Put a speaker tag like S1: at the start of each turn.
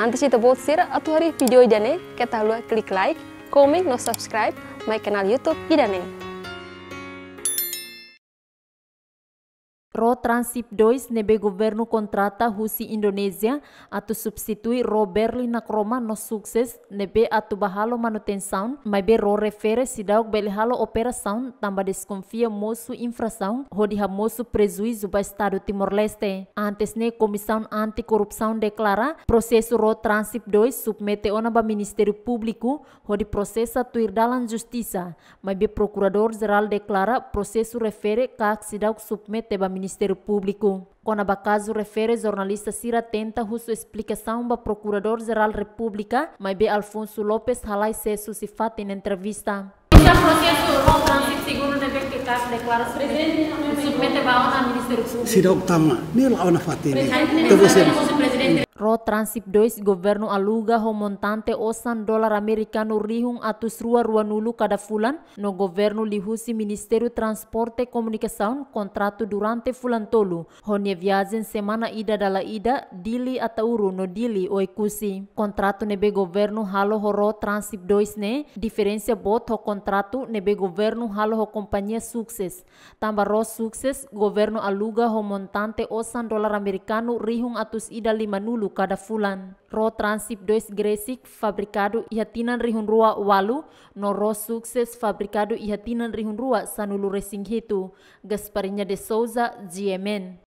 S1: Antes de você atau tua video jane, kita tal klik like, comment, no subscribe, my channel YouTube idane. Transip 2 nebe governo kontrata husi Indonesia atau substitui ro Berlin nakroma no sukses nebe atu bahalo manutenção, mas be ro refere sidauk belihalo operação tamba desconfia moço ho diha mosu prejuízo ba Estado Timor-Leste. Antes ne anti korupsaun deklara proses ro Transip 2 submete ona ba publiku, ho di prosesa tuir dalam justisa mas be Procurador-Geral deklara proses refere ka sidauk submete ba ministeri Ministério Público. Quando caso refere jornalista Cira Tenta russo explicação para Procurador-Geral República, mas Alfonso Lopes halai Cesso, se fate em entrevista.
S2: Este processo não transite é segundo dever que está declarado presidente, submete para o Ministério Público. Cira
S3: Octama, nem lá na fate. Então você...
S1: Ro transip dois governo aluga ho montante osan dolar americano rihung atus rua rua nulu kada fulan no governo lihusi Ministério Transporte komunikasaun kontratu durante fulan tolu ho nie viazen semana ida dala ida dili uru no dili oi kusi kontratu nebe governo halo ho ro transip dois ne diferensia bot ho kontratu nebe governo halo ho companhia sukses. Tamba ro sukses governo aluga ho montante osan dolar americano rihung atus ida lima nulu kada fulan. Ro transip dois gresik fabricado ihatinan rihun rua walu, no ro sukses fabricado ihatinan rihun rua sanulu resing hitu. Gasparinya de Souza, GMN.